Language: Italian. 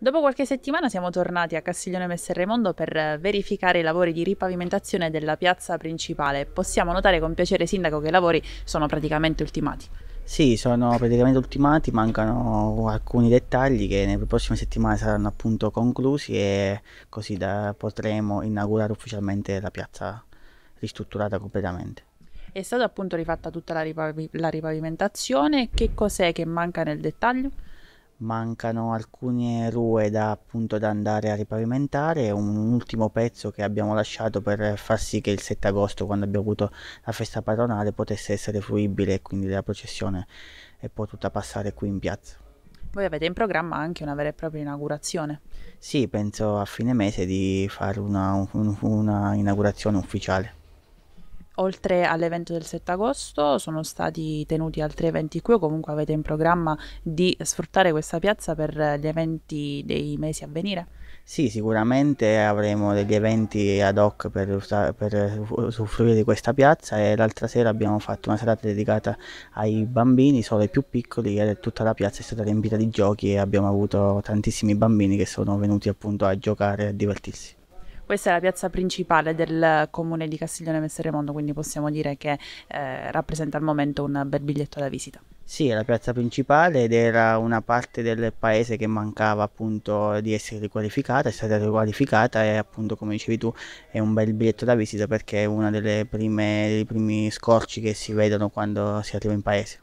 Dopo qualche settimana siamo tornati a Castiglione Messerremondo per verificare i lavori di ripavimentazione della piazza principale. Possiamo notare con piacere, Sindaco, che i lavori sono praticamente ultimati. Sì, sono praticamente ultimati, mancano alcuni dettagli che nelle prossime settimane saranno appunto conclusi e così da, potremo inaugurare ufficialmente la piazza ristrutturata completamente. È stata appunto rifatta tutta la, ripav la ripavimentazione, che cos'è che manca nel dettaglio? mancano alcune rue da, appunto, da andare a ripavimentare un, un ultimo pezzo che abbiamo lasciato per far sì che il 7 agosto quando abbiamo avuto la festa patronale potesse essere fruibile e quindi la processione è potuta passare qui in piazza. Voi avete in programma anche una vera e propria inaugurazione? Sì, penso a fine mese di fare una, un, una inaugurazione ufficiale. Oltre all'evento del 7 agosto sono stati tenuti altri eventi qui o comunque avete in programma di sfruttare questa piazza per gli eventi dei mesi a venire? Sì, sicuramente avremo degli eventi ad hoc per, usufruire di questa piazza e l'altra sera abbiamo fatto una serata dedicata ai bambini, solo ai più piccoli e tutta la piazza è stata riempita di giochi e abbiamo avuto tantissimi bambini che sono venuti appunto a giocare e a divertirsi. Questa è la piazza principale del comune di Castiglione Messere Mondo, quindi possiamo dire che eh, rappresenta al momento un bel biglietto da visita. Sì, è la piazza principale ed era una parte del paese che mancava appunto di essere riqualificata, è stata riqualificata e appunto come dicevi tu è un bel biglietto da visita perché è uno dei primi scorci che si vedono quando si arriva in paese.